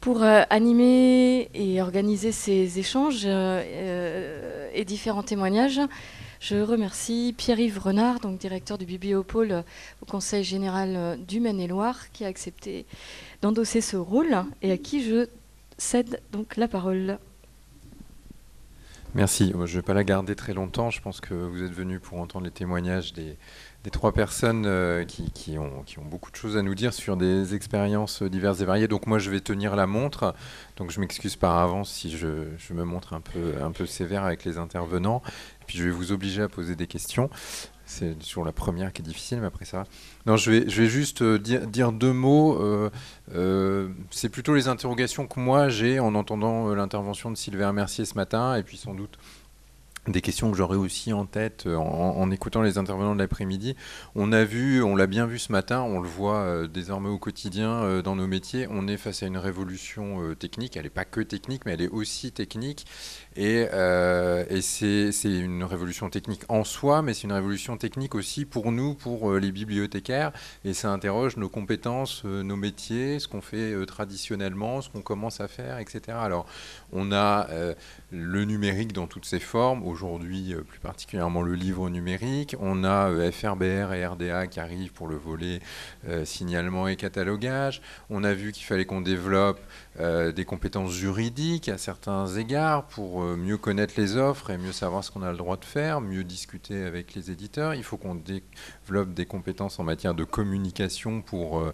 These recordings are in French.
Pour euh, animer et organiser ces échanges euh, euh, et différents témoignages, je remercie Pierre-Yves Renard, donc directeur du Bibliopôle au Conseil général du Maine-et-Loire, qui a accepté d'endosser ce rôle et à qui je cède donc la parole. Merci. Je ne vais pas la garder très longtemps. Je pense que vous êtes venu pour entendre les témoignages des, des trois personnes euh, qui, qui, ont, beaucoup de choses à nous dire sur des expériences diverses et variées. Donc moi, je vais tenir la montre. Donc je m'excuse par avance si je, me montre un peu, un peu sévère avec les intervenants. Et puis je vais vous obliger à poser des questions. C'est sur la première qui est difficile, mais après ça. Non, je vais, je vais juste euh, dire, deux mots. Euh, c'est plutôt les interrogations que moi j'ai en entendant l'intervention de Sylvain Mercier ce matin, et puis sans doute des questions que j'aurais aussi en tête euh, en, écoutant les intervenants de l'après-midi. On a vu, on l'a bien vu ce matin, on le voit euh, désormais au quotidien euh, dans nos métiers, on est face à une révolution technique. Elle n'est pas que technique, mais elle est aussi technique. Et, euh, c'est une révolution technique en soi, mais c'est une révolution technique aussi pour nous, pour euh, les bibliothécaires. Et ça interroge nos compétences, euh, nos métiers, ce qu'on fait traditionnellement, ce qu'on commence à faire, etc. Alors, on a le numérique dans toutes ses formes, aujourd'hui plus particulièrement le livre numérique. On a FRBR et RDA qui arrivent pour le volet signalement et catalogage. On a vu qu'il fallait qu'on développe des compétences juridiques à certains égards pour euh, mieux connaître les offres et mieux savoir ce qu'on a le droit de faire, mieux discuter avec les éditeurs. Il faut qu'on développe des compétences en matière de communication pour euh,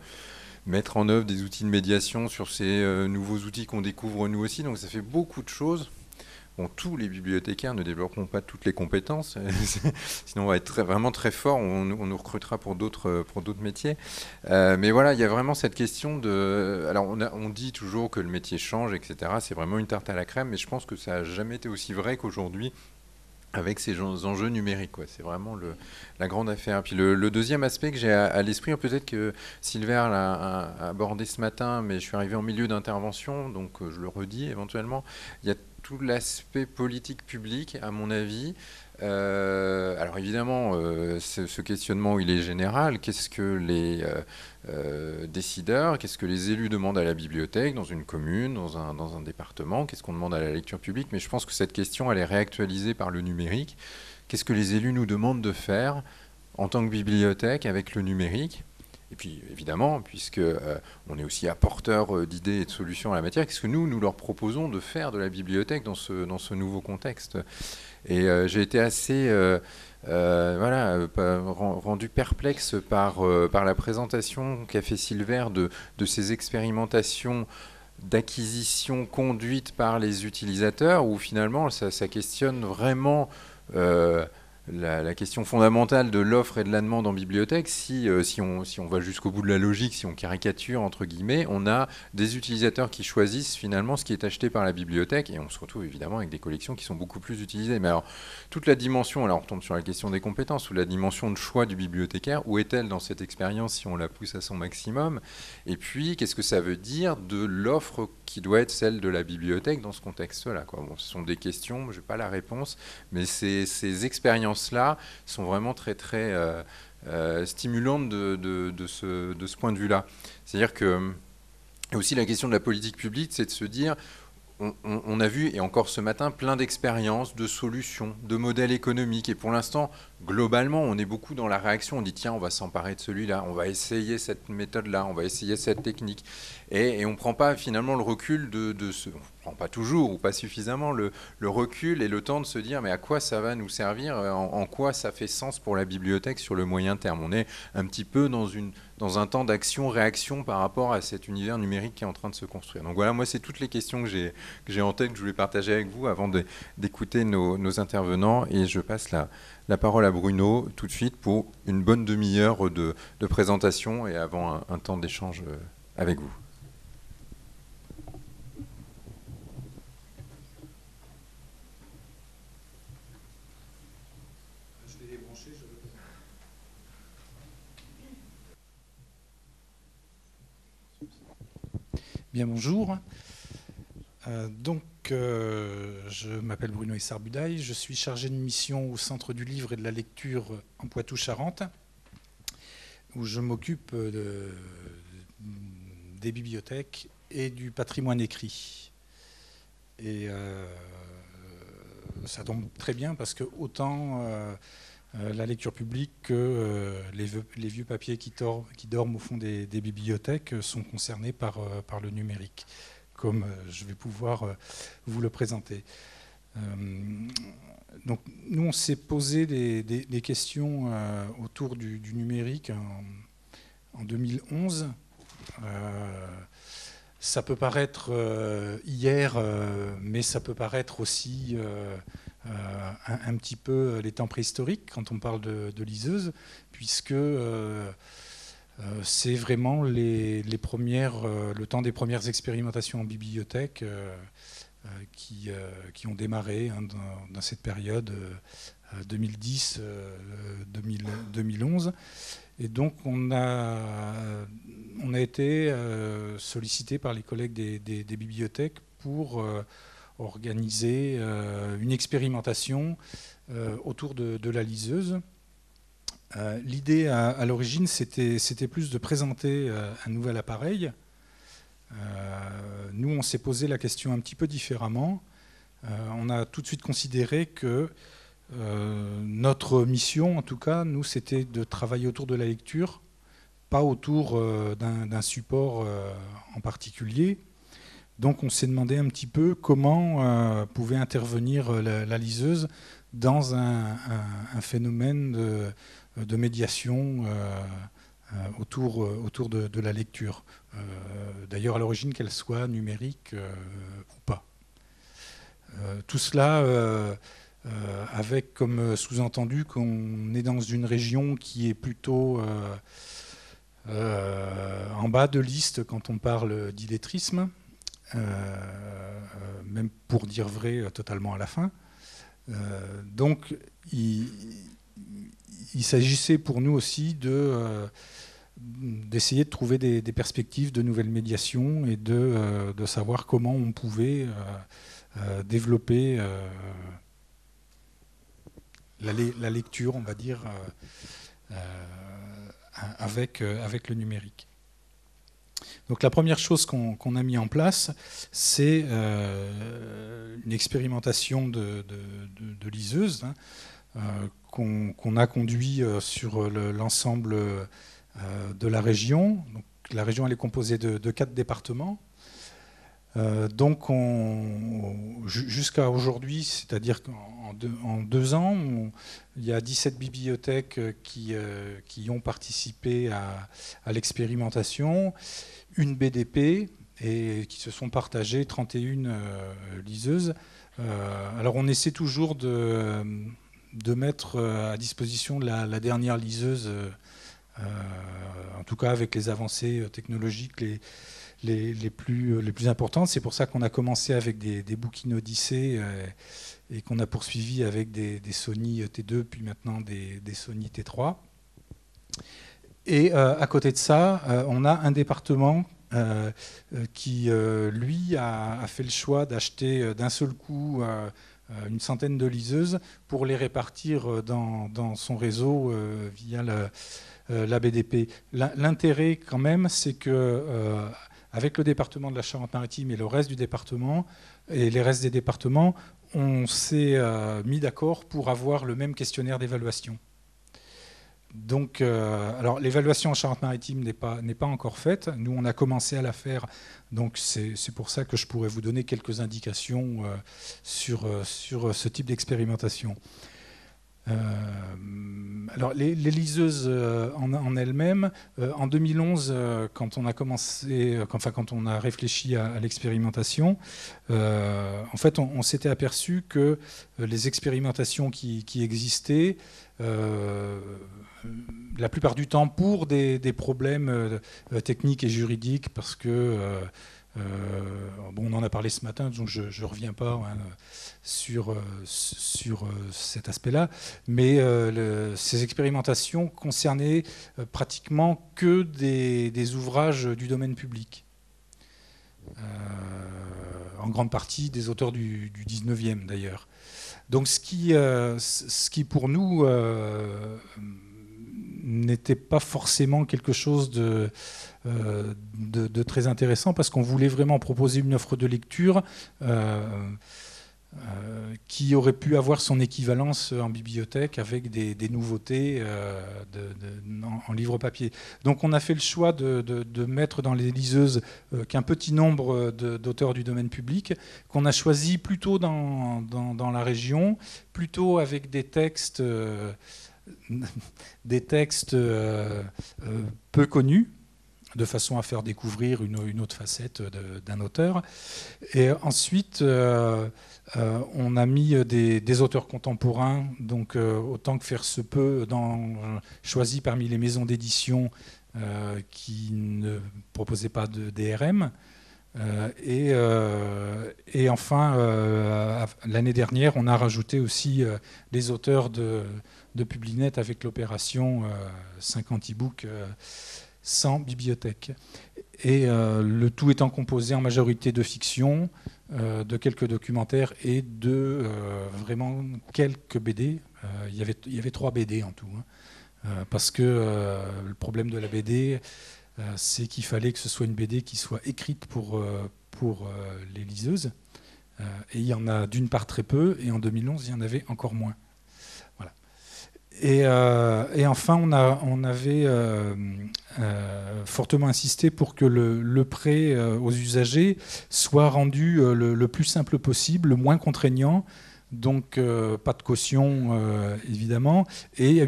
mettre en œuvre des outils de médiation sur ces euh, nouveaux outils qu'on découvre nous aussi. Donc ça fait beaucoup de choses tous les bibliothécaires ne développeront pas toutes les compétences, sinon on va être vraiment très fort, on, nous recrutera pour d'autres métiers. Euh, mais voilà, il y a vraiment cette question de. Alors on, dit toujours que le métier change, etc. C'est vraiment une tarte à la crème, mais je pense que ça n'a jamais été aussi vrai qu'aujourd'hui avec ces enjeux numériques. C'est vraiment la grande affaire. Puis le, deuxième aspect que j'ai à, l'esprit, peut-être que Silver l'a abordé ce matin, mais je suis arrivé en milieu d'intervention, donc euh, je le redis éventuellement, il y a tout l'aspect politique public, à mon avis. Euh, alors évidemment, euh, ce, questionnement, il est général. Qu'est-ce que les euh, décideurs, qu'est-ce que les élus demandent à la bibliothèque dans une commune, dans un, dans un département Qu'est-ce qu'on demande à la lecture publique Mais je pense que cette question, elle est réactualisée par le numérique. Qu'est-ce que les élus nous demandent de faire en tant que bibliothèque avec le numérique et puis évidemment, puisque euh, on est aussi apporteur euh, d'idées et de solutions à la matière, qu'est-ce que nous, nous leur proposons de faire de la bibliothèque dans ce, dans ce nouveau contexte Et euh, j'ai été assez voilà, rendu perplexe par, par la présentation qu'a fait Silver de, ces expérimentations d'acquisition conduites par les utilisateurs, où finalement ça questionne vraiment la, question fondamentale de l'offre et de la demande en bibliothèque, si, euh, si, on, si on va jusqu'au bout de la logique, si on caricature entre guillemets, on a des utilisateurs qui choisissent finalement ce qui est acheté par la bibliothèque et on se retrouve évidemment avec des collections qui sont beaucoup plus utilisées. Mais alors, toute la dimension, alors on retombe sur la question des compétences ou la dimension de choix du bibliothécaire, où est-elle dans cette expérience si on la pousse à son maximum Et puis, qu'est-ce que ça veut dire de l'offre qui doit être celle de la bibliothèque dans ce contexte-là bon, Ce sont des questions, je n'ai pas la réponse, mais c'est ces expériences cela là sont vraiment très, très euh, euh, stimulantes de, de, ce, de, ce, point de vue-là. C'est-à-dire que aussi la question de la politique publique, c'est de se dire, on, a vu, et encore ce matin, plein d'expériences, de solutions, de modèles économiques. Et pour l'instant, globalement, on est beaucoup dans la réaction. On dit, tiens, on va s'emparer de celui-là, on va essayer cette méthode-là, on va essayer cette technique. Et, on ne prend pas finalement le recul de, de ce pas toujours ou pas suffisamment le, recul et le temps de se dire mais à quoi ça va nous servir, euh, en, quoi ça fait sens pour la bibliothèque sur le moyen terme. On est un petit peu dans, une, dans un temps d'action-réaction par rapport à cet univers numérique qui est en train de se construire. Donc voilà, moi c'est toutes les questions que j'ai que en tête, que je voulais partager avec vous avant d'écouter nos, intervenants et je passe la, la, parole à Bruno tout de suite pour une bonne demi-heure de, présentation et avant un temps d'échange euh, avec vous. Bien, bonjour. Euh, donc, euh, je m'appelle Bruno Essarbudaille, je suis chargé de mission au Centre du Livre et de la Lecture en Poitou-Charentes, où je m'occupe des bibliothèques et du patrimoine écrit. Et euh, ça tombe très bien parce que autant euh, la lecture publique que euh, les, vieux papiers qui, qui, dorment au fond des, bibliothèques euh, sont concernés par, le numérique, comme je vais pouvoir vous le présenter. donc, nous, on s'est posé des, questions autour du, numérique en, 2011. ça peut paraître hier, mais ça peut paraître aussi un, petit peu euh, les temps préhistoriques quand on parle de, liseuse, puisque euh, euh, c'est vraiment les, premières, le temps des premières expérimentations en bibliothèque qui, qui, ont démarré hein, dans, cette période 2010-2011. Et donc on a, on a été sollicité par les collègues des bibliothèques pour organiser euh, une expérimentation euh, autour de, la liseuse. Euh, l'idée à, l'origine, c'était plus de présenter un nouvel appareil. nous, on s'est posé la question un petit peu différemment. on a tout de suite considéré que notre mission, en tout cas, nous, c'était de travailler autour de la lecture, pas autour d'un support en particulier. Donc on s'est demandé un petit peu comment euh, pouvait intervenir euh, la, liseuse dans un, phénomène de, médiation euh, autour, de, la lecture. D'ailleurs à l'origine qu'elle soit numérique ou pas. tout cela avec comme sous-entendu qu'on est dans une région qui est plutôt... en bas de liste quand on parle d'illettrisme, euh, euh, même pour dire vrai euh, totalement à la fin. donc, il, s'agissait pour nous aussi de d'essayer de trouver des, perspectives de nouvelles médiations et de, savoir comment on pouvait développer la, la, lecture, on va dire, avec, avec le numérique. Donc la première chose qu'on a mis en place, c'est euh, une expérimentation de, liseuse hein, euh, qu'on a conduit euh, sur l'ensemble de la région. Donc, la région elle est composée de, quatre départements. donc jusqu'à aujourd'hui, c'est-à-dire qu'en en deux ans, il y a 17 bibliothèques qui, qui ont participé à l'expérimentation une BDP et qui se sont partagées 31 euh, liseuses. Euh, alors on essaie toujours de, de mettre euh, à disposition la, dernière liseuse, en tout cas avec les avancées technologiques les, les, plus, les plus importantes. C'est pour ça qu'on a commencé avec des, des bouquins et qu'on a poursuivi avec des, Sony T2, puis maintenant des, des Sony T3. Et euh, à côté de ça, euh, on a un département euh, qui, lui, a, fait le choix d'acheter d'un seul coup une centaine de liseuses pour les répartir dans, son réseau via la BDP. L'intérêt, quand même, c'est que, avec le département de la Charente-Maritime et le reste du département, et les restes des départements, on s'est mis d'accord pour avoir le même questionnaire d'évaluation. Donc, euh, alors l'évaluation en Charente-Maritime n'est pas, n'est pas encore faite. Nous, on a commencé à la faire, donc c'est, pour ça que je pourrais vous donner quelques indications euh, sur, euh, sur ce type d'expérimentation. alors, les, liseuses en, elles-mêmes, en 2011, quand on a commencé, enfin quand on a réfléchi à, l'expérimentation, en fait, on, s'était aperçu que les expérimentations qui, qui existaient la plupart du temps pour des, problèmes euh, techniques et juridiques, parce que, euh, euh, bon, on en a parlé ce matin, donc je ne reviens pas hein, sur, sur cet aspect-là, mais ces expérimentations concernaient pratiquement que des, ouvrages du domaine public. en grande partie des auteurs du, 19e d'ailleurs. Donc ce qui, ce qui pour nous n'était pas forcément quelque chose euh, de, de, très intéressant parce qu'on voulait vraiment proposer une offre de lecture euh, euh, qui aurait pu avoir son équivalence en bibliothèque avec des, nouveautés en, livre papier. Donc on a fait le choix de, mettre dans les liseuses qu'un petit nombre d'auteurs du domaine public, qu'on a choisi plutôt dans, la région, plutôt avec des textes des textes euh, euh, peu connus, de façon à faire découvrir une, autre facette d'un auteur. Et ensuite, euh, on a mis des, auteurs contemporains, donc autant que faire se peut, dans, choisis parmi les maisons d'édition qui ne proposaient pas de DRM. et, enfin, l'année dernière, on a rajouté aussi des auteurs de, de Publinet avec l'opération 50 euh, e-books euh, sans bibliothèque. Et euh, le tout étant composé en majorité de fiction, de quelques documentaires et de vraiment quelques BD. Y Il y avait trois BD en tout. Hein. parce que le problème de la BD, c'est qu'il fallait que ce soit une BD qui soit écrite pour, pour les liseuses. et il y en a d'une part très peu, et en 2011, il y en avait encore moins. Euh, et, enfin, on, avait euh, euh, fortement insisté pour que le, prêt aux usagers soit rendu le, plus simple possible, le moins contraignant. Donc, pas de caution, évidemment, et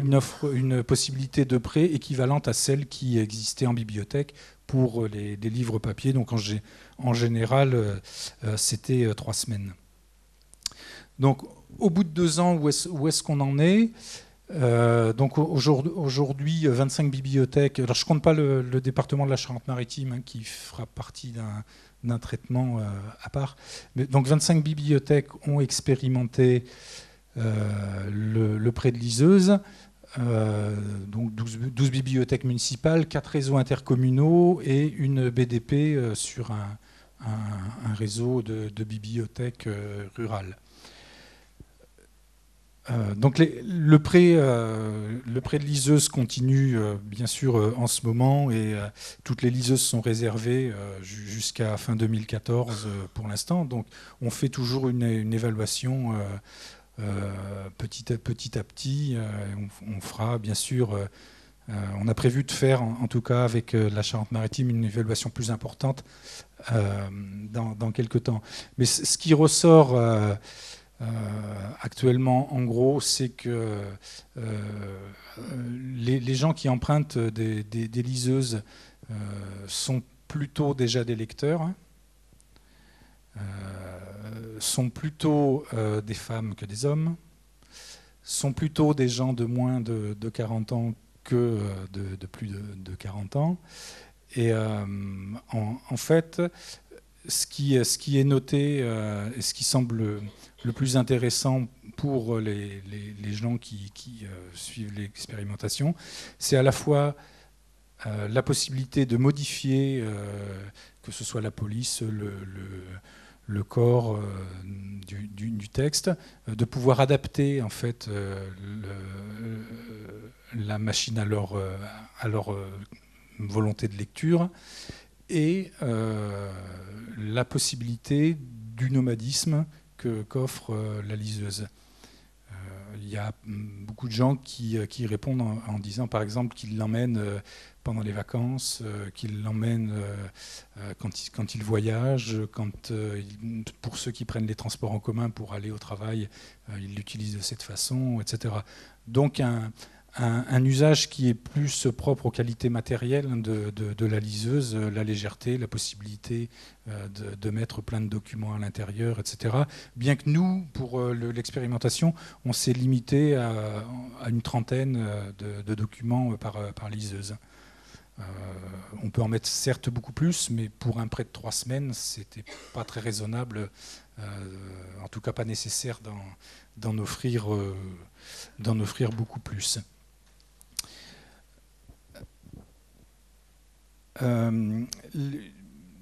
une, possibilité de prêt équivalente à celle qui existait en bibliothèque pour les, livres papier. Donc, en, général, c'était trois semaines. Donc, au bout de deux ans, où est-ce qu'on en est euh, donc aujourd'hui, 25 euh, bibliothèques. Alors je compte pas le, département de la Charente-Maritime hein, qui fera partie d'un traitement euh, à part. Mais, donc 25 bibliothèques ont expérimenté le, le, prêt de liseuse. donc 12, bibliothèques municipales, 4 réseaux intercommunaux et une BDP sur un, réseau de bibliothèques rurales. Euh, donc le, prêt, euh, le prêt de liseuse continue euh, bien sûr en ce moment et toutes les liseuses sont réservées jusqu'à fin 2014 pour l'instant. Donc on fait toujours une, évaluation petit, à, petit On, fera bien sûr, on a prévu de faire en, tout cas avec la Charente-Maritime une évaluation plus importante dans, dans, quelques temps. Mais ce qui ressort euh, actuellement, en gros, c'est que euh, les, gens qui empruntent des, liseuses euh, sont plutôt déjà des lecteurs, hein. sont plutôt des femmes que des hommes, sont plutôt des gens de moins de, 40 ans que de, plus de, 40 ans. Et en, fait, ce qui, est noté euh, et ce qui semble le plus intéressant pour les, gens qui, euh, suivent l'expérimentation, c'est à la fois euh, la possibilité de modifier, que ce soit la police, le, corps du, texte, de pouvoir adapter en fait la machine à leur volonté de lecture, et euh, la possibilité du nomadisme qu'offre euh, la liseuse. Euh, il y a mm, beaucoup de gens qui, qui répondent en, disant, par exemple, qu'ils l'emmènent pendant les vacances, qu'ils l'emmènent quand ils, quand ils voyagent, quand, pour ceux qui prennent les transports en commun pour aller au travail, ils l'utilisent de cette façon, etc. Donc un, un, usage qui est plus propre aux qualités matérielles de, la liseuse, euh, la légèreté, la possibilité euh, de, mettre plein de documents à l'intérieur, etc. Bien que nous, pour euh, l'expérimentation, on s'est limité à, une trentaine de, documents par, liseuse. on peut en mettre certes beaucoup plus, mais pour un prêt de trois semaines, c'était pas très raisonnable, en tout cas pas nécessaire d'en offrir, offrir, beaucoup plus. Euh,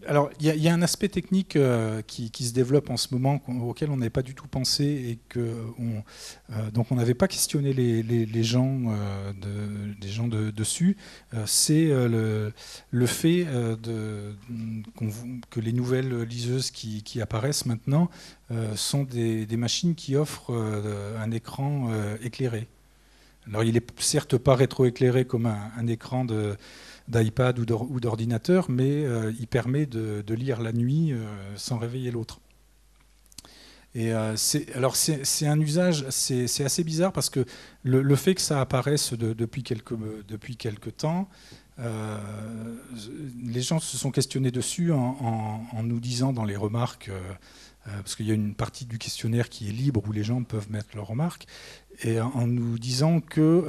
alors, il y, a un aspect technique euh, qui, se développe en ce moment auquel on n'avait pas du tout pensé et que on, euh, donc on n'avait pas questionné les, gens, gens de, dessus. c'est le, fait de, que les nouvelles liseuses qui, apparaissent maintenant sont des, machines qui offrent un écran éclairé. Alors, il est certes pas rétroéclairé comme un écran de d'iPad ou d'ordinateur, mais euh, il permet de, lire la nuit euh, sans réveiller l'autre. Et euh, alors c'est un usage, c'est assez bizarre parce que le, fait que ça apparaisse depuis, quelques, depuis temps, les gens se sont questionnés dessus en, en nous disant dans les remarques parce qu'il y a une partie du questionnaire qui est libre où les gens peuvent mettre leurs remarques, et en nous disant que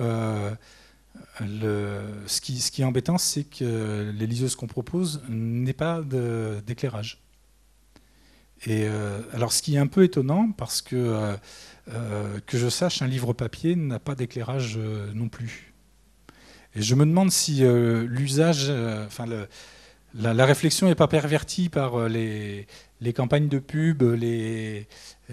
le, ce, qui, est embêtant, c'est que les liseuses qu'on propose n'aient pas d'éclairage. Et euh, alors, ce qui est un peu étonnant, parce que, euh, euh, que je sache, un livre papier n'a pas d'éclairage non plus. Et je me demande si l'usage, enfin le, la, réflexion n'est pas pervertie par euh, les, campagnes de pub, les, je,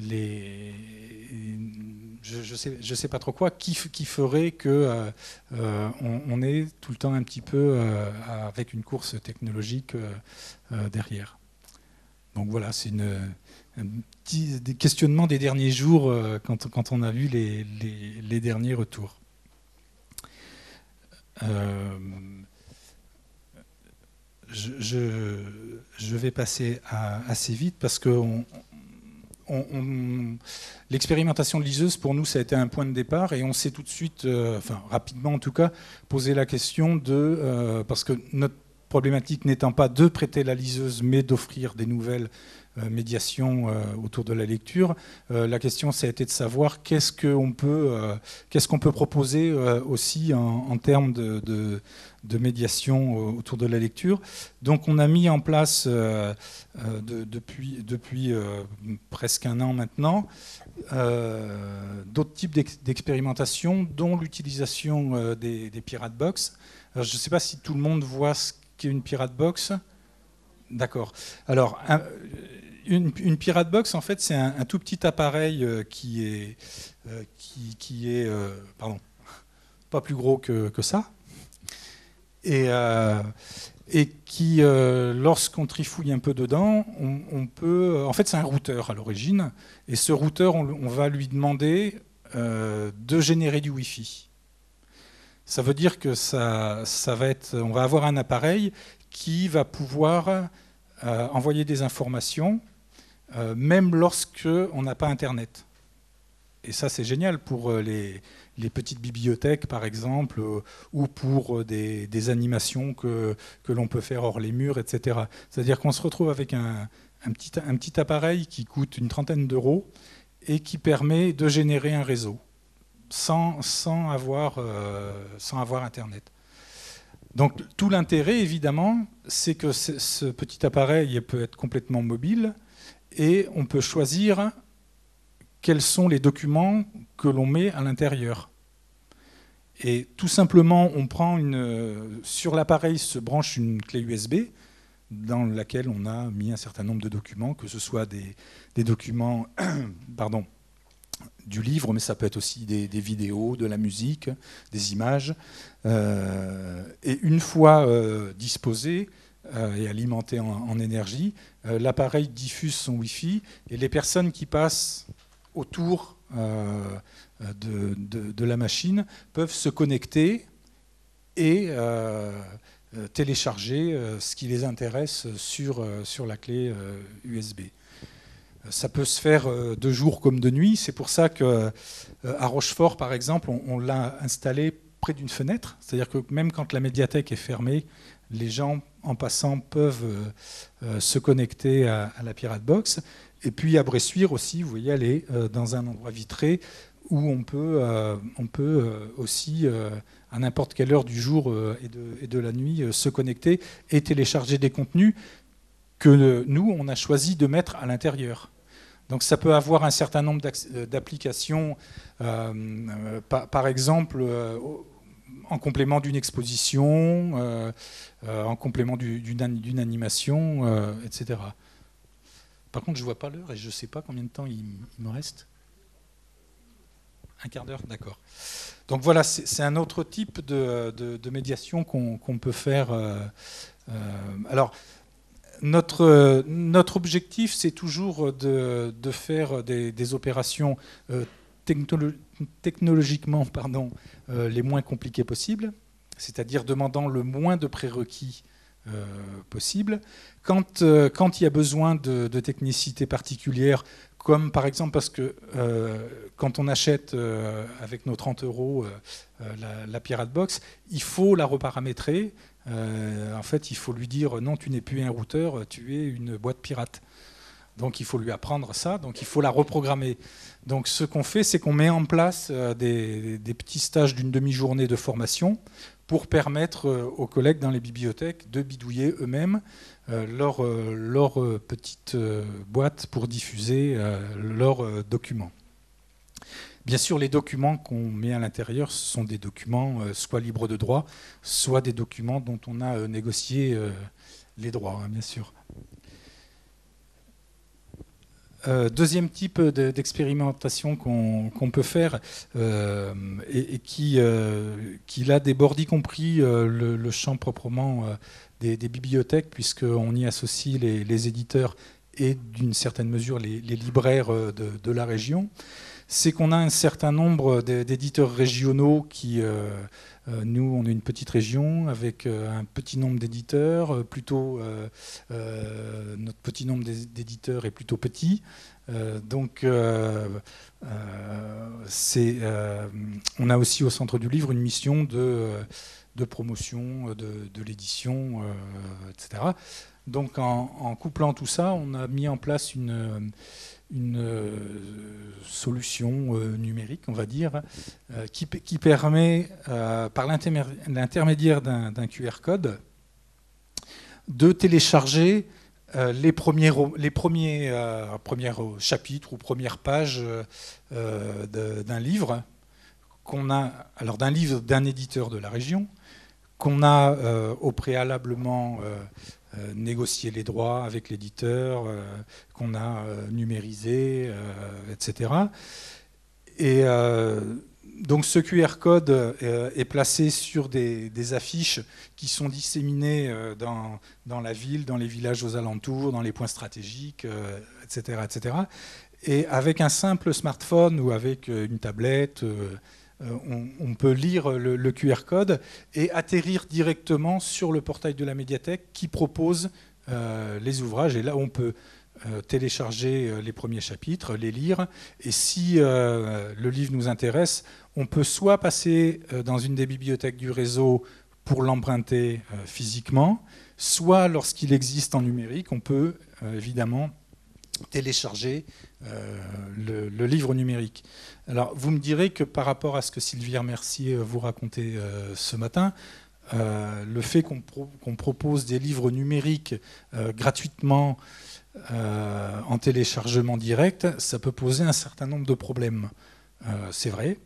ne sais, pas trop quoi, qui, ferait que euh, euh, on, est tout le temps un petit peu avec une course technologique derrière. Donc voilà, c'est un petit questionnement des derniers jours quand, on a vu les, les derniers retours je, vais passer assez vite parce que l'expérimentation de liseuse, pour nous, ça a été un point de départ et on s'est tout de suite, euh, enfin rapidement en tout cas, posé la question de, euh, parce que notre problématique n'étant pas de prêter la liseuse, mais d'offrir des nouvelles euh, médiation euh, autour de la lecture. Euh, la question, ça a été de savoir qu'est-ce qu'on peut, qu'est-ce qu'on peut proposer aussi en, termes de, médiation autour de la lecture. Donc, on a mis en place depuis, depuis presque un an maintenant d'autres types d'expérimentations, dont l'utilisation des, pirate box. je ne sais pas si tout le monde voit ce qu'est une pirate box. D'accord. Alors, une, Pirate Box, en fait, c'est un, tout petit appareil euh, qui est, euh, qui, est euh, pardon, pas plus gros que, ça, et, qui, lorsqu'on trifouille un peu dedans, on, peut... En fait, c'est un routeur à l'origine, et ce routeur, on, va lui demander de générer du Wi-Fi. Ça veut dire que ça, ça va être, on va avoir un appareil qui va pouvoir envoyer des informations euh, même lorsque on n'a pas Internet. Et ça, c'est génial pour euh, les, petites bibliothèques, par exemple, euh, ou pour des, animations que, l'on peut faire hors les murs, etc. C'est-à-dire qu'on se retrouve avec un, petit, un petit appareil qui coûte une trentaine d'euros et qui permet de générer un réseau sans, sans, avoir, sans avoir Internet. Donc tout l'intérêt, évidemment, c'est que ce, petit appareil peut être complètement mobile, et on peut choisir quels sont les documents que l'on met à l'intérieur. Et tout simplement, on prend une, sur l'appareil se branche une clé USB dans laquelle on a mis un certain nombre de documents, que ce soit des, documents pardon, du livre, mais ça peut être aussi des, vidéos, de la musique, des images. Euh, et une fois euh, disposés, euh, et alimenté en, énergie. Euh, l'appareil diffuse son Wi-Fi et les personnes qui passent autour euh, de, la machine peuvent se connecter et télécharger ce qui les intéresse sur, sur la clé USB. Ça peut se faire de jour comme de nuit. C'est pour ça que à Rochefort, par exemple, on l'a installé près d'une fenêtre. C'est-à-dire que même quand la médiathèque est fermée, les gens, en passant, peuvent euh, euh, se connecter à, la Pirate Box. Et puis à Bressuire aussi, vous voyez, aller euh, dans un endroit vitré où on peut, on peut aussi, à n'importe quelle heure du jour et de, la nuit, se connecter et télécharger des contenus que nous, on a choisi de mettre à l'intérieur. Donc ça peut avoir un certain nombre d'applications, par, exemple, en complément d'une exposition, euh, euh, en complément d'une animation, euh, etc. Par contre, je ne vois pas l'heure et je ne sais pas combien de temps il, me reste. Un quart d'heure, d'accord. Donc voilà, c'est un autre type de, médiation qu'on peut faire. alors, notre, objectif, c'est toujours de, faire des, opérations technologiquement pardon, euh, les moins compliqués possibles, c'est-à-dire demandant le moins de prérequis euh, possible. Euh, quand, il y a besoin de, technicité particulière, comme par exemple parce que quand on achète avec nos 30 euros la, la, Pirate Box, il faut la reparamétrer. en fait, il faut lui dire non, tu n'es plus un routeur, tu es une boîte pirate. Donc il faut lui apprendre ça, donc il faut la reprogrammer. Donc ce qu'on fait, c'est qu'on met en place euh, des, petits stages d'une demi-journée de formation pour permettre euh, aux collègues dans les bibliothèques de bidouiller eux-mêmes euh, leur, leur, petite boîte pour diffuser leurs documents. Bien sûr, les documents qu'on met à l'intérieur sont des documents soit libres de droit, soit des documents dont on a négocié les droits, hein, bien sûr. Euh, deuxième type d'expérimentation qu'on peut faire euh, et, qui, euh, qui là déborde y compris le, champ proprement des, bibliothèques puisqu'on y associe les, éditeurs et d'une certaine mesure les, libraires de, la région, c'est qu'on a un certain nombre d'éditeurs régionaux qui euh, nous, on est une petite région avec euh, un petit nombre d'éditeurs, euh, plutôt notre petit nombre d'éditeurs est plutôt petit. donc, c'est, on a aussi au centre du livre une mission de, promotion, de, l'édition, etc. Donc en, couplant tout ça, on a mis en place une solution euh, numérique, on va dire, euh, qui, permet, euh, par l'intermédiaire d'un QR code, de télécharger les premiers, les premiers, chapitres ou premières pages d'un livre qu'on a, alors d'un livre d'un éditeur de la région, qu'on a au préalablement euh, négocier les droits avec l'éditeur euh, qu'on a euh, numérisé, etc. Et donc ce QR code est placé sur des, affiches qui sont disséminées dans, dans, la ville, dans les villages aux alentours, dans les points stratégiques, etc., etc. Et avec un simple smartphone ou avec une tablette, euh, on, peut lire le, QR code et atterrir directement sur le portail de la médiathèque qui propose euh, les ouvrages. Et là, on peut euh, télécharger les premiers chapitres, les lire. Et si le livre nous intéresse, on peut soit passer dans une des bibliothèques du réseau pour l'emprunter physiquement, soit lorsqu'il existe en numérique, on peut évidemment télécharger euh, le, livre numérique. Alors vous me direz que par rapport à ce que Sylvie Mercier euh, vous racontait euh, ce matin, le fait qu'on propose des livres numériques gratuitement en téléchargement direct, ça peut poser un certain nombre de problèmes. C'est vrai.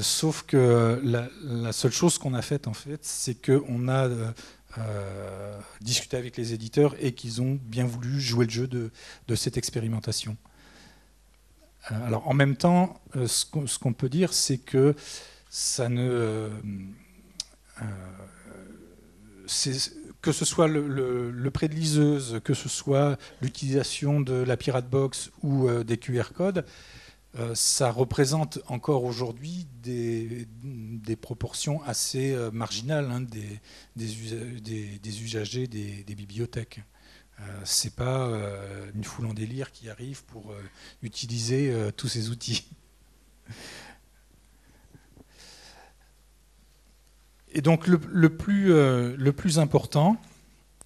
Sauf que la, la seule chose qu'on a faite, en fait, c'est qu'on a euh, discuter avec les éditeurs et qu'ils ont bien voulu jouer le jeu de, cette expérimentation. Euh, alors en même temps, euh, ce qu'on peut dire, c'est que ça ne... que ce soit le, le, le, prêt de liseuse, que ce soit l'utilisation de la pirate box ou des QR codes, euh, ça représente encore aujourd'hui des, proportions assez euh, marginales hein, des, usagers des, bibliothèques. Euh, c'est pas euh, une foule en délire qui arrive pour utiliser tous ces outils. Et donc le, le plus, le plus important,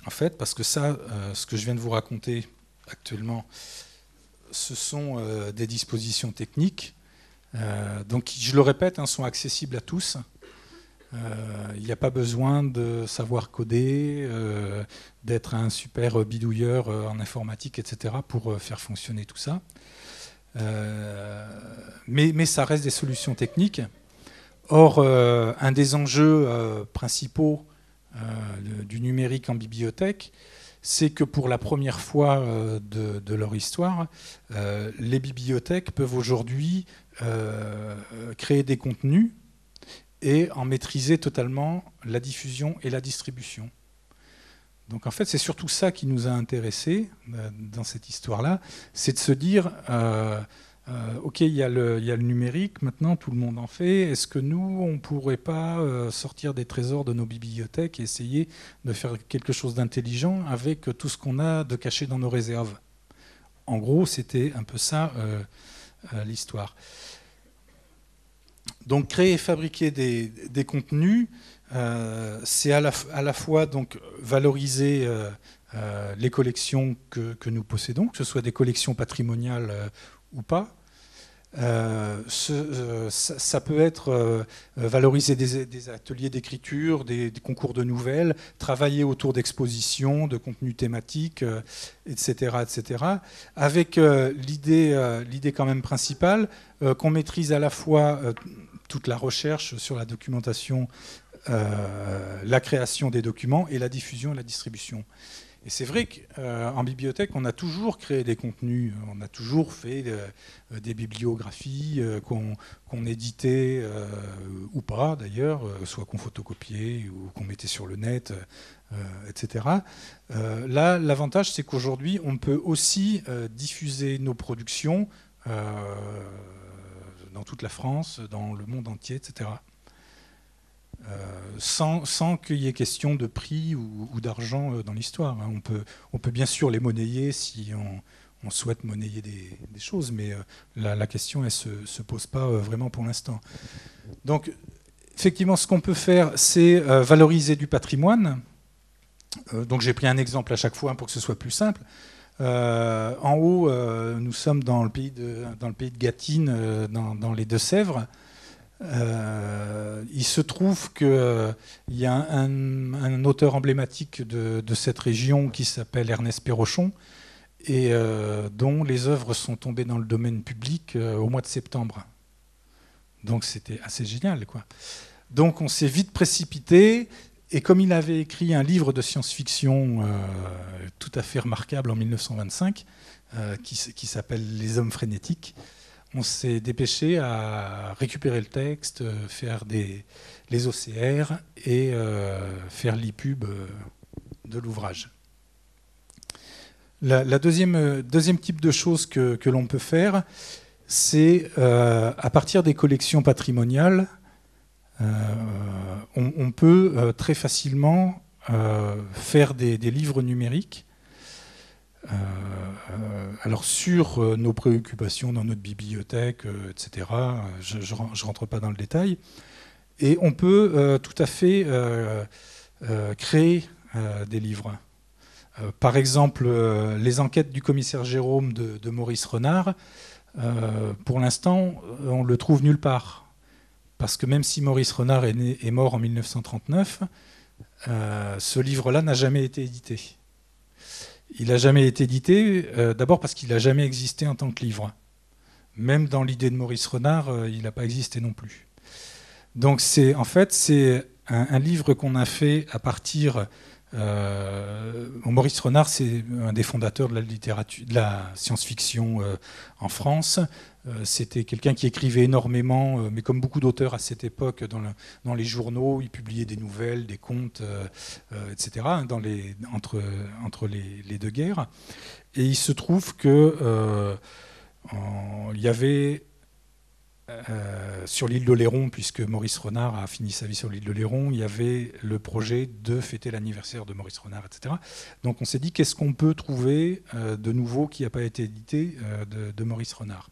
en fait, parce que ça, ce que je viens de vous raconter actuellement, ce sont euh, des dispositions techniques, euh, donc qui, je le répète, hein, sont accessibles à tous. Euh, il n'y a pas besoin de savoir coder, d'être un super bidouilleur en informatique, etc., pour faire fonctionner tout ça. mais, ça reste des solutions techniques. Or, un des enjeux principaux du numérique en bibliothèque, c'est que pour la première fois euh, de, leur histoire, euh, les bibliothèques peuvent aujourd'hui euh, créer des contenus et en maîtriser totalement la diffusion et la distribution. Donc en fait, c'est surtout ça qui nous a intéressés dans cette histoire-là, c'est de se dire, euh, ok, il y, a le, numérique, maintenant tout le monde en fait. Est-ce que nous, on ne pourrait pas euh, sortir des trésors de nos bibliothèques et essayer de faire quelque chose d'intelligent avec tout ce qu'on a de caché dans nos réserves En gros, c'était un peu ça euh, l'histoire. Donc créer et fabriquer des, contenus, c'est à la, fois donc valoriser les collections que, que, nous possédons, que ce soit des collections patrimoniales ou pas, euh, ce, euh, ça, peut être euh, valoriser des, ateliers d'écriture, des, concours de nouvelles, travailler autour d'expositions, de contenus thématiques, etc., etc. Avec l'idée, l'idée quand même principale qu'on maîtrise à la fois toute la recherche sur la documentation, la création des documents et la diffusion et la distribution. Et c'est vrai qu'en euh, bibliothèque, on a toujours créé des contenus, on a toujours fait euh, euh, des bibliographies qu'on éditait ou pas d'ailleurs, soit qu'on photocopiait ou qu'on mettait sur le net, etc. là, l'avantage, c'est qu'aujourd'hui, on peut aussi diffuser nos productions dans toute la France, dans le monde entier, etc. Euh, sans, sans qu'il y ait question de prix ou, d'argent euh, dans l'histoire. Hein. On peut, on peut bien sûr les monnayer si on, souhaite monnayer des, choses, mais euh, la, question, elle ne se, pose pas vraiment pour l'instant. Donc, effectivement, ce qu'on peut faire, c'est valoriser du patrimoine. donc, j'ai pris un exemple à chaque fois hein, pour que ce soit plus simple. en haut, nous sommes dans le pays de, dans le pays de Gatine, dans les Deux-Sèvres. Euh, il se trouve qu'il euh, y a un, auteur emblématique de, cette région qui s'appelle Ernest Perrochon et euh, dont les œuvres sont tombées dans le domaine public au mois de septembre. Donc c'était assez génial. Quoi. Donc on s'est vite précipité et comme il avait écrit un livre de science-fiction tout à fait remarquable en 1925 qui, qui s'appelle Les hommes frénétiques, on s'est dépêché à récupérer le texte, euh, faire les OCR et euh, faire l'IPUB euh, de l'ouvrage. La, deuxième, deuxième type de choses que, l'on peut faire, c'est à partir des collections patrimoniales, on, peut très facilement faire des livres numériques euh, alors sur euh, nos préoccupations dans notre bibliothèque, euh, etc., je ne rentre pas dans le détail. Et on peut tout à fait créer des livres. par exemple, les enquêtes du commissaire Jérôme de, Maurice Renard, pour l'instant, on le trouve nulle part. Parce que même si Maurice Renard est, est mort en 1939, ce livre-là n'a jamais été édité. Il n'a jamais été édité, euh, d'abord parce qu'il n'a jamais existé en tant que livre. Même dans l'idée de Maurice Renard, euh, il n'a pas existé non plus. Donc c'est en fait c'est un, livre qu'on a fait à partir. Euh, Maurice Renard, c'est un des fondateurs de la littérature, de la science-fiction en France. Euh, c'était quelqu'un qui écrivait énormément, euh, mais comme beaucoup d'auteurs à cette époque, dans, les journaux, il publiait des nouvelles, des contes, euh, etc., hein, entre, les, deux guerres. Et il se trouve qu'il y avait sur l'île de Léron, puisque Maurice Renard a fini sa vie sur l'île de il y avait le projet de fêter l'anniversaire de Maurice Renard, etc. Donc on s'est dit qu'est-ce qu'on peut trouver de nouveau qui n'a pas été édité de, Maurice Renard.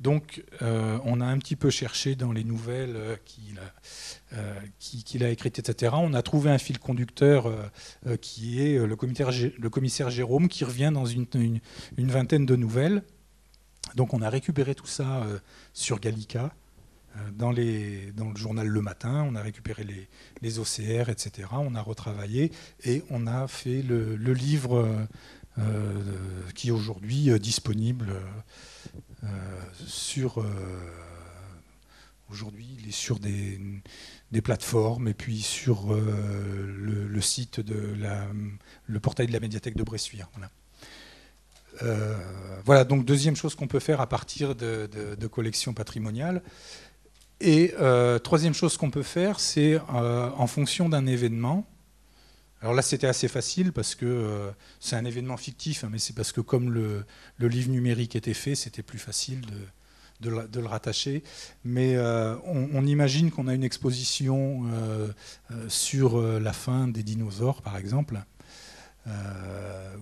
Donc, euh, on a un petit peu cherché dans les nouvelles euh, qu'il euh, a, écrites, etc. On a trouvé un fil conducteur qui est le commissaire, Jérôme, qui revient dans une, vingtaine de nouvelles. Donc, on a récupéré tout ça sur Gallica, dans, le journal Le Matin. On a récupéré les, OCR, etc. On a retravaillé et on a fait le, le livre qui est aujourd'hui disponible euh, sur euh, aujourd'hui, il est sur des, plateformes et puis sur euh, le, site de la, le portail de la médiathèque de Bressuire. Voilà. donc deuxième chose qu'on peut faire à partir de, collections patrimoniales. Et troisième chose qu'on peut faire, c'est en fonction d'un événement, alors là, c'était assez facile parce que euh, c'est un événement fictif, hein, mais c'est parce que comme le, livre numérique était fait, c'était plus facile de, le rattacher. Mais euh, on, imagine qu'on a une exposition euh, sur la fin des dinosaures, par exemple.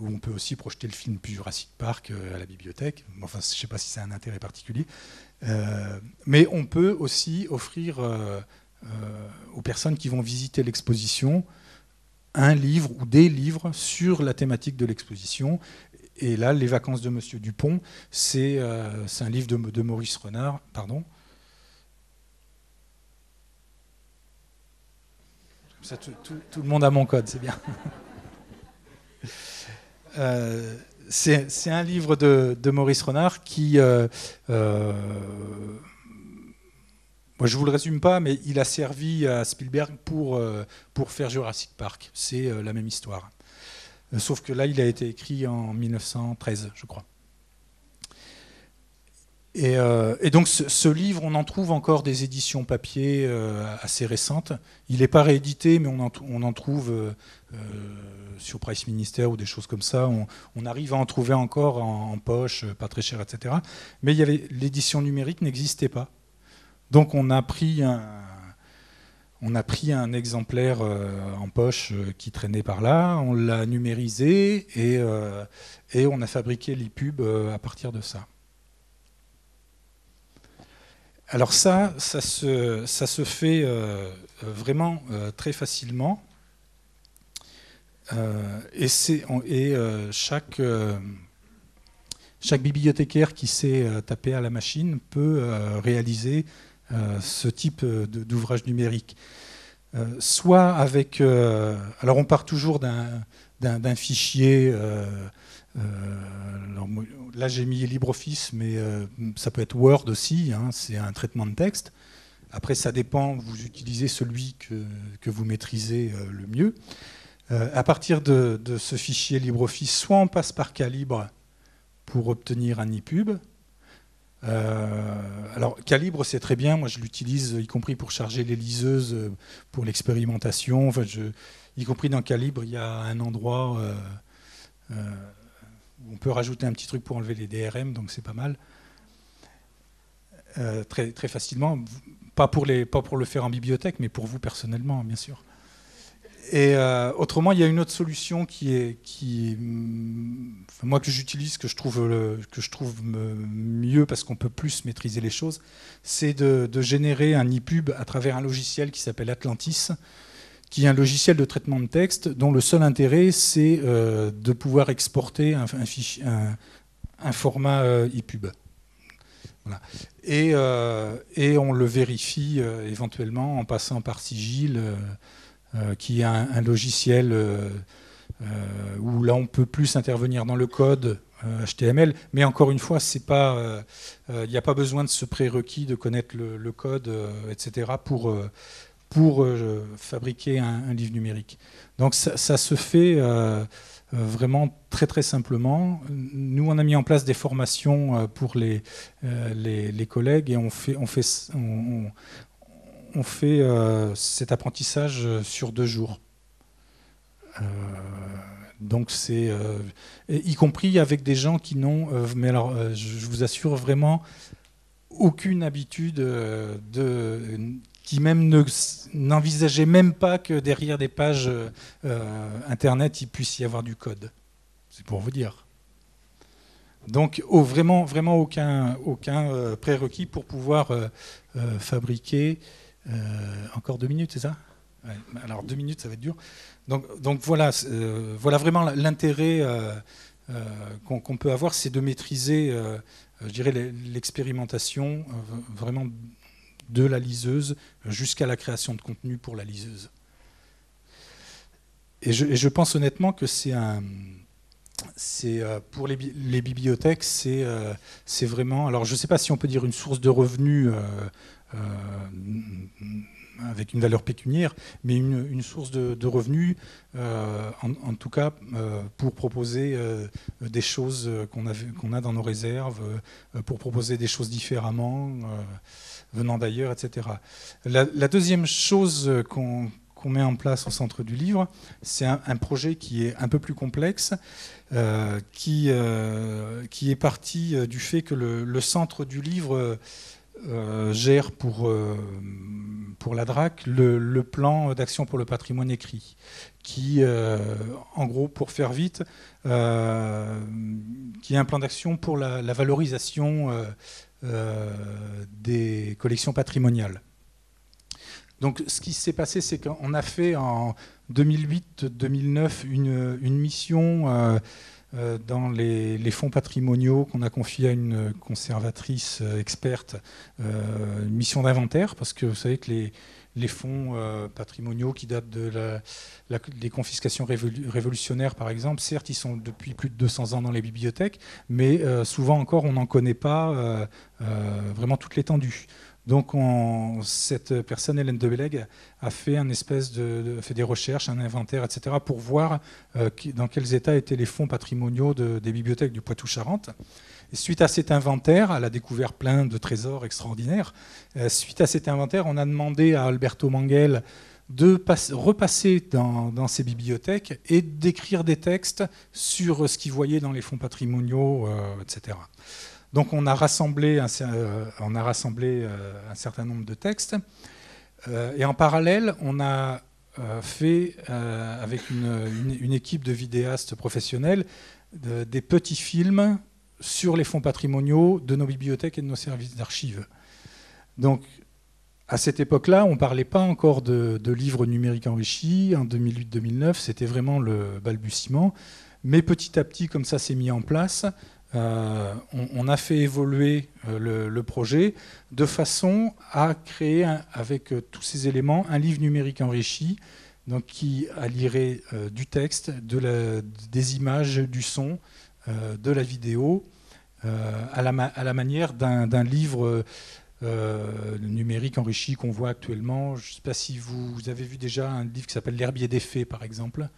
où on peut aussi projeter le film Jurassic Park à la bibliothèque. Enfin, je ne sais pas si c'est un intérêt particulier. mais on peut aussi offrir aux personnes qui vont visiter l'exposition un livre ou des livres sur la thématique de l'exposition. Et là, Les vacances de Monsieur Dupont, c'est euh, un livre de, Maurice Renard. Pardon. tout, le monde a mon code, c'est bien. Euh, c'est un livre de, Maurice Renard qui euh, moi, je vous le résume pas, mais il a servi à Spielberg pour, euh, pour faire Jurassic Park. C'est euh, la même histoire. Euh, sauf que là, il a été écrit en 1913, je crois. Et, donc, ce, livre, on en trouve encore des éditions papier assez récentes. Il n'est pas réédité, mais on en, trouve sur Price Minister ou des choses comme ça. On, arrive à en trouver encore en, poche, pas très cher, etc. Mais l'édition numérique n'existait pas. Donc on a pris un, exemplaire euh, en poche euh, qui traînait par là, on l'a numérisé et, euh, on a fabriqué l'EPUB à partir de ça. Alors ça, ça se, fait vraiment très facilement. et, chaque, chaque bibliothécaire qui s'est tapé à la machine peut réaliser euh, ce type euh, d'ouvrage numérique. Euh, soit avec... alors on part toujours d'un fichier... là, j'ai mis LibreOffice, mais ça peut être Word aussi, hein, c'est un traitement de texte. Après, ça dépend, vous utilisez celui que, vous maîtrisez le mieux. à partir de, ce fichier LibreOffice, soit on passe par calibre pour obtenir un ePub euh, alors, calibre, c'est très bien. Moi, je l'utilise, y compris pour charger les liseuses, euh, pour l'expérimentation. y compris dans calibre, il y a un endroit euh, où on peut rajouter un petit truc pour enlever les DRM, donc c'est pas mal. très, très facilement. Pas pour, les, pas pour le faire en bibliothèque, mais pour vous personnellement, hein, bien sûr. Et euh, autrement, il y a une autre solution qui est, mm, moi que j'utilise, que je trouve, mieux parce qu'on peut plus maîtriser les choses, c'est de, générer un e-pub à travers un logiciel qui s'appelle Atlantis, qui est un logiciel de traitement de texte dont le seul intérêt c'est euh, de pouvoir exporter un, format euh, e-pub. et, on le vérifie éventuellement en passant par Sigil. Euh, qui est un, logiciel euh, euh, où là on peut plus intervenir dans le code HTML, mais encore une fois, il n'y a pas besoin de ce prérequis de connaître le, code, etc., pour, pour fabriquer un, livre numérique. Donc ça, se fait vraiment très très simplement. Nous, on a mis en place des formations pour les, les, les collègues et on fait, on fait, on, on fait euh, cet apprentissage euh, sur deux jours. Euh, donc c'est, y compris avec des gens qui n'ont, mais alors je vous assure vraiment, aucune habitude de, qui même n'envisageaient même pas que derrière des pages internet il puisse y avoir du code. C'est pour vous dire. Donc vraiment, vraiment aucun, aucun prérequis pour pouvoir fabriquer euh, encore deux minutes, c'est ça Alors deux minutes, ça va être dur. Donc, voilà, euh, voilà vraiment l'intérêt euh, qu'on peut avoir, c'est de maîtriser, je dirais, l'expérimentation vraiment de la liseuse jusqu'à la création de contenu pour la liseuse. Et je, pense honnêtement que c'est un, pour les, bibliothèques, c'est vraiment. Alors, je ne sais pas si on peut dire une source de revenus euh, avec une valeur pécuniaire, mais une, source de, revenus, euh, en, tout cas euh, pour proposer des choses qu'on a, a, dans nos réserves, pour proposer des choses différemment, venant d'ailleurs, etc. La, deuxième chose qu'on met en place au centre du livre, c'est un, projet qui est un peu plus complexe, qui, qui, est parti du fait que le, le centre du livre euh, gère pour, euh, pour la DRAC le, plan d'action pour le patrimoine écrit, qui, euh, en gros, pour faire vite, qui est un plan d'action pour la, valorisation des collections patrimoniales. Donc ce qui s'est passé, c'est qu'on a fait en 2008-2009 une, une, mission euh, dans les, fonds patrimoniaux qu'on a confiés à une conservatrice euh, experte, euh, une mission d'inventaire, parce que vous savez que les, fonds patrimoniaux qui datent de la, des confiscations révolutionnaires, par exemple. Certes, ils sont depuis plus de 200 ans dans les bibliothèques, mais souvent encore, on n'en connaît pas vraiment toute l'étendue. Donc cette personne, Hélène Debeleg, a fait, un espèce de, fait des recherches, un inventaire, etc., pour voir euh, dans quels états étaient les fonds patrimoniaux des bibliothèques du Poitou-Charentes. suite à cet inventaire, elle a découvert plein de trésors extraordinaires. Euh, suite à cet inventaire, on a demandé à Alberto Manguel de repasser dans, ces bibliothèques et d'écrire des textes sur ce qu'il voyait dans les fonds patrimoniaux, euh, etc. Donc on a rassemblé un, euh, euh, certain nombre de textes. Euh, et en parallèle, on a fait avec une, équipe de vidéastes professionnels des petits films sur les fonds patrimoniaux de nos bibliothèques et de nos services d'archives. Donc à cette époque-là, on ne parlait pas encore de, de livres numériques enrichis. En 2008-2009, c'était vraiment le balbutiement. Mais petit à petit, comme ça s'est mis en place, euh, on, a fait évoluer euh, le, projet de façon à créer, avec euh, tous ces éléments, un livre numérique enrichi donc, qui allierait du texte, des images, du son, de la vidéo, à la, manière d'un livre... numérique enrichi qu'on voit actuellement. Je ne sais pas si vous, avez vu déjà un livre qui s'appelle L'herbier des fées, par exemple,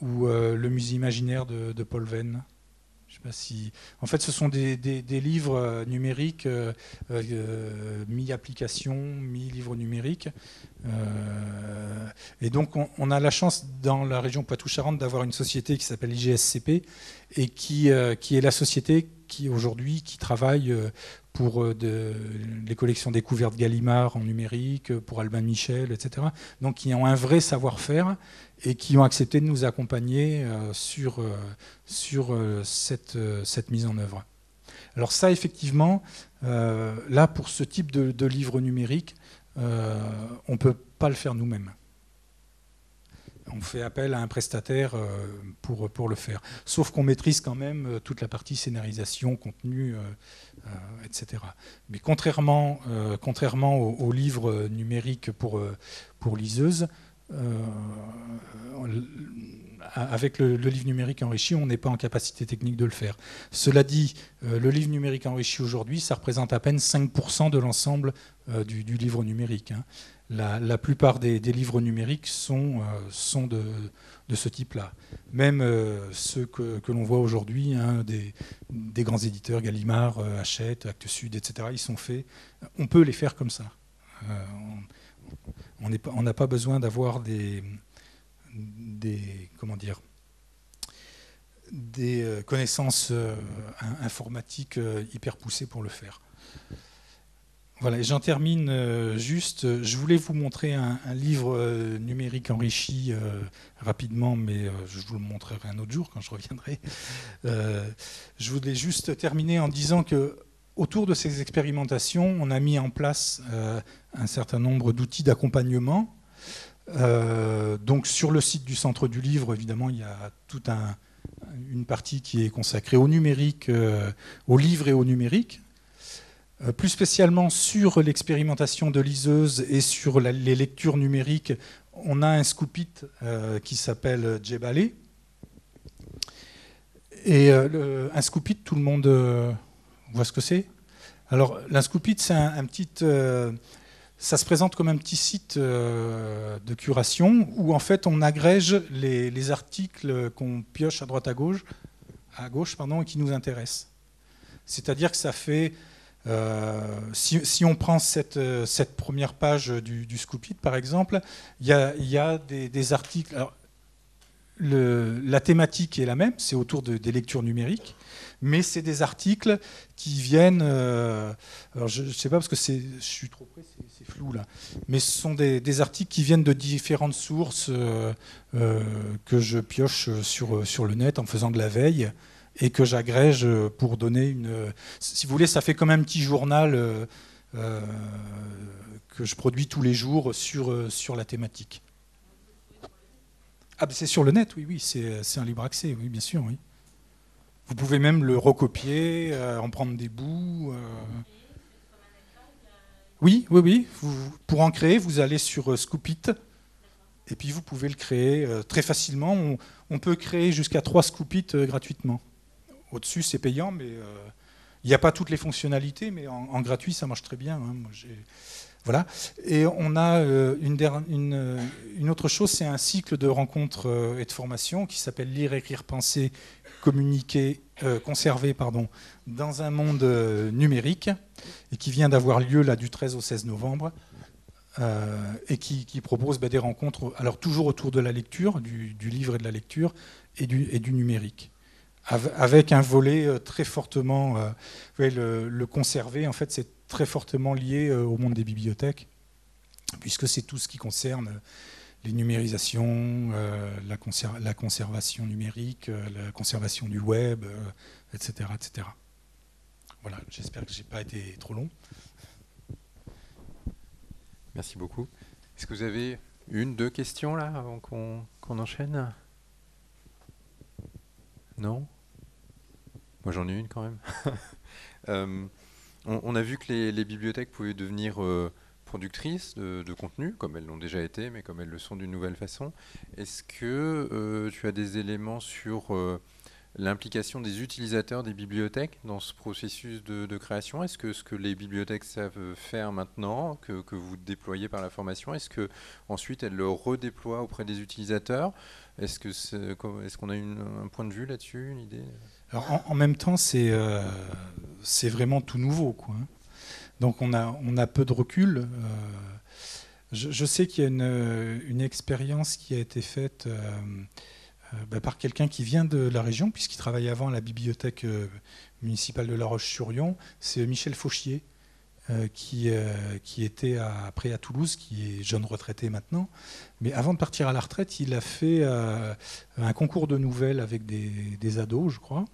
ou Le musée imaginaire de, de Paul Venn. Je sais pas si... En fait, ce sont des, livres euh, numériques, euh, euh, mi-application, mi-livre numérique. et donc, on, a la chance dans la région Poitou-Charentes d'avoir une société qui s'appelle IGSCP et qui, qui est la société qui aujourd'hui qui travaille pour euh, les collections découvertes Gallimard en numérique, pour Albin Michel, etc. Donc qui ont un vrai savoir-faire et qui ont accepté de nous accompagner euh, sur, euh, sur cette, cette mise en œuvre. Alors ça, effectivement, là, pour ce type de, de livre numérique, on ne peut pas le faire nous-mêmes on fait appel à un prestataire euh, pour, pour le faire. Sauf qu'on maîtrise quand même euh, toute la partie scénarisation, contenu, euh, etc. Mais contrairement, au contrairement aux, livres numériques pour, pour liseuses, avec le, livre numérique enrichi, on n'est pas en capacité technique de le faire. Cela dit, le livre numérique enrichi aujourd'hui, ça représente à peine 5% de l'ensemble du, livre numérique. Hein la, plupart des, livres numériques sont, euh, sont de, ce type-là. Même euh, ceux que, l'on voit aujourd'hui, hein, des, grands éditeurs, Gallimard, euh, Hachette, Actes Sud, etc., ils sont faits. On peut les faire comme ça. on n'a pas besoin d'avoir des, des, comment dire, des connaissances informatiques hyper poussées pour le faire. Voilà, j'en termine euh, juste. Euh, je voulais vous montrer un, livre euh, numérique enrichi rapidement, mais je vous le montrerai un autre jour quand je reviendrai. je voulais juste terminer en disant que autour de ces expérimentations, on a mis en place un certain nombre d'outils d'accompagnement. donc sur le site du Centre du Livre, évidemment, il y a toute un, une partie qui est consacrée au numérique, au livre et au numérique. Euh, plus spécialement sur l'expérimentation de liseuse et sur les lectures numériques, on a un scoopit euh, qui s'appelle euh, Djebale. Et un scoopit, tout le monde voit ce que c'est Alors, un scoopit, c'est un, petit. ça se présente comme un petit site de curation où en fait on agrège les, les articles qu'on pioche à droite à gauche, à gauche pardon, et qui nous intéressent. C'est-à-dire que ça fait euh, si, on prend euh, cette, première page du, du par exemple, il y a, des, articles. la thématique est la même, c'est autour des lectures numériques, mais c'est des articles qui viennent. Euh, alors je ne sais pas parce que je suis trop près, c'est flou là, mais ce sont des, articles qui viennent de différentes sources que je pioche sur, sur le net en faisant de la veille et que j'agrège euh, pour donner une... Euh, si vous voulez, ça fait comme un petit journal euh, que je produis tous les jours sur, sur la thématique. Ah, ben, c'est sur le net, oui, oui, c'est un libre accès, oui, bien sûr, oui. Vous pouvez même le recopier, en prendre des bouts. Oui, oui, oui. pour en créer, vous allez sur Scoopit. Et puis vous pouvez le créer très facilement. On, peut créer jusqu'à trois Scoopit gratuitement. Au-dessus, c'est payant, mais euh, il n'y a pas toutes les fonctionnalités, mais en, gratuit, ça marche très bien. Hein. voilà. Et on a euh, une, euh, une, autre chose, c'est un cycle de rencontres et de formation qui s'appelle Lire, écrire, penser, communiquer, conserver pardon, dans un monde numérique et qui vient d'avoir lieu là du 13 au 16 novembre. et qui, propose bah, des rencontres, alors toujours autour de la lecture, du, livre et de la lecture, et du numérique avec un volet euh, très fortement, euh, le, conserver, en fait, c'est très fortement lié euh, au monde des bibliothèques, puisque c'est tout ce qui concerne les numérisations, la, conservation numérique, la conservation du web, etc., etc. Voilà, j'espère que je n'ai pas été trop long. Merci beaucoup. Est-ce que vous avez une, deux questions là avant qu'on enchaîne Non moi j'en ai une quand même. Euh, on, a vu que les, bibliothèques pouvaient devenir euh, productrices de, contenu, comme elles l'ont déjà été, mais comme elles le sont d'une nouvelle façon. Est-ce que euh, tu as des éléments sur l'implication des utilisateurs des bibliothèques dans ce processus de, création Est-ce que ce que les bibliothèques savent faire maintenant, que, vous déployez par la formation, est-ce que ensuite elles le redéploient auprès des utilisateurs Est-ce est qu'on a un point de vue là-dessus, une idée en, même temps, euh, c'est vraiment tout nouveau. Quoi. Hein. Donc on a, on a peu de recul. Euh, je, sais qu'il y a une, expérience qui a été faite euh, bah, par quelqu'un qui vient de la région, puisqu'il travaillait avant à la bibliothèque municipale de La Roche-sur-Yon. C'est Michel Fauchier, euh, qui, euh, qui, était après à Toulouse, qui est jeune retraité maintenant. Mais avant de partir à la retraite, il a fait euh, un concours de nouvelles avec des, ados, je crois.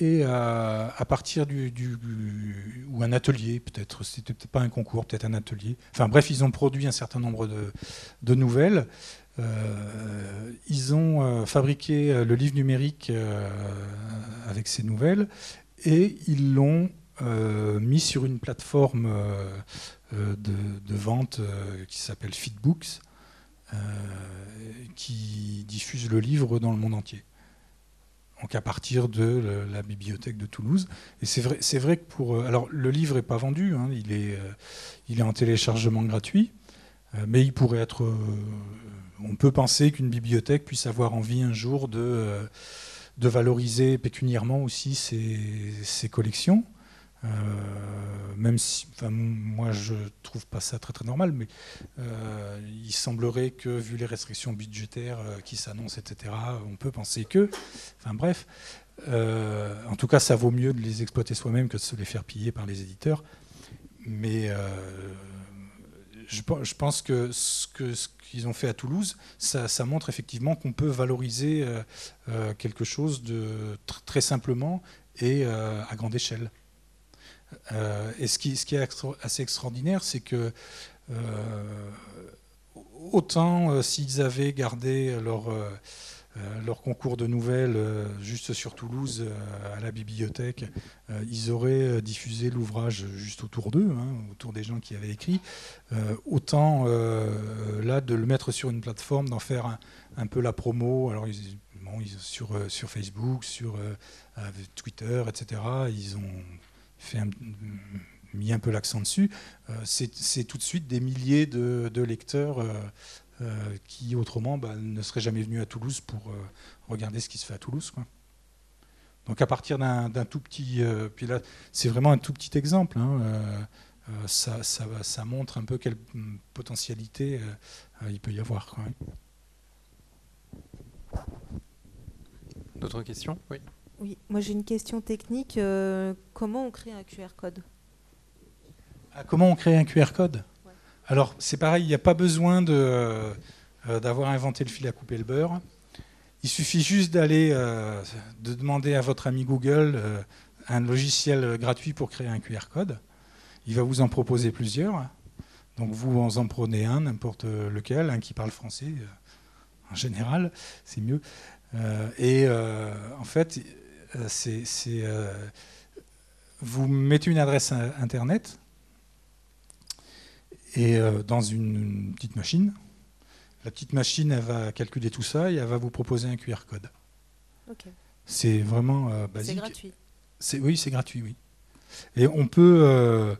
Et à partir du, ou un atelier peut-être, c'était peut-être pas un concours, peut-être un atelier. Enfin bref, ils ont produit un certain nombre de, de nouvelles. ils ont fabriqué le livre numérique avec ces nouvelles et ils l'ont euh, mis sur une plateforme euh, euh, de, vente qui s'appelle Feedbooks, qui diffuse le livre dans le monde entier. Donc à partir de la bibliothèque de Toulouse. Et c'est vrai, que pour... Alors le livre n'est pas vendu, hein, il, est, il est en téléchargement gratuit, mais il pourrait être... on peut penser qu'une bibliothèque puisse avoir envie un jour de valoriser pécuniairement aussi ses collections. Euh, même si, moi je trouve pas ça très très normal, mais euh, il semblerait que vu les restrictions budgétaires euh, qui s'annoncent, etc., on peut penser que, enfin bref, en tout cas ça vaut mieux de les exploiter soi-même que de se les faire piller par les éditeurs. Mais je, pense que ce que ce qu'ils ont fait à Toulouse, ça, montre effectivement qu'on peut valoriser quelque chose de très simplement et à grande échelle. Euh, et ce qui, est assez extraordinaire, c'est que euh, autant euh, s'ils avaient gardé leur leur concours de nouvelles juste sur Toulouse à la bibliothèque, ils auraient diffusé l'ouvrage juste autour d'eux, hein, autour des gens qui avaient écrit. autant là de le mettre sur une plateforme, d'en faire un, peu la promo. Alors sur, sur Facebook, sur Twitter, etc. Ils ont euh, mis un peu l'accent dessus, euh, c'est tout de suite des milliers de, lecteurs euh, qui autrement bah, ne seraient jamais venus à Toulouse pour regarder ce qui se fait à Toulouse. Donc à partir d'un tout petit, puis là c'est vraiment un tout petit exemple. Hein, ça, ça, montre un peu quelle hum, potentialité il peut y avoir. D'autres questions Oui. Oui, moi j'ai une question technique. Euh, comment on crée un QR code ah, Comment on crée un QR code Alors c'est pareil, il n'y a pas besoin euh, d'avoir inventé le fil à couper le beurre. Il suffit juste d'aller, euh, de demander à votre ami Google un logiciel gratuit pour créer un QR code. Il va vous en proposer plusieurs. Donc vous en prenez un, n'importe lequel, un qui parle français en général, c'est mieux. et en fait, euh, euh, vous mettez une adresse Internet et euh, dans une, petite machine. La petite machine, elle va calculer tout ça et elle va vous proposer un QR code. C'est vraiment basique. C'est gratuit. Oui, c'est gratuit, oui. Et on peut,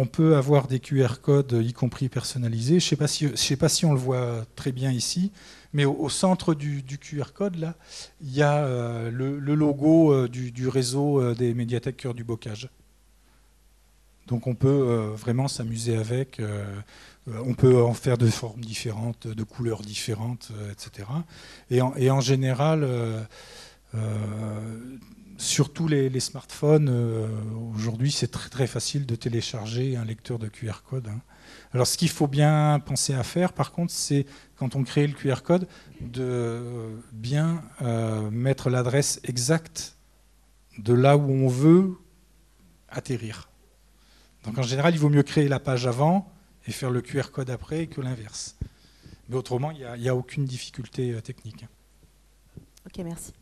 on peut avoir des QR codes, y compris personnalisés. Je ne sais, pas si, sais pas si on le voit très bien ici, mais au, centre du, QR code, là, il y a euh, le, logo euh, du, réseau euh, des médiathèques Cœur du Bocage. Donc on peut vraiment s'amuser avec. on peut en faire de formes différentes, de couleurs différentes, etc. Et et en général Surtout les, les smartphones, euh, aujourd'hui c'est très très facile de télécharger un lecteur de QR code. Hein. Alors ce qu'il faut bien penser à faire par contre c'est quand on crée le QR code de bien euh, mettre l'adresse exacte de là où on veut atterrir. Donc en général il vaut mieux créer la page avant et faire le QR code après que l'inverse. Mais autrement il n'y a, aucune difficulté euh, technique. Ok merci.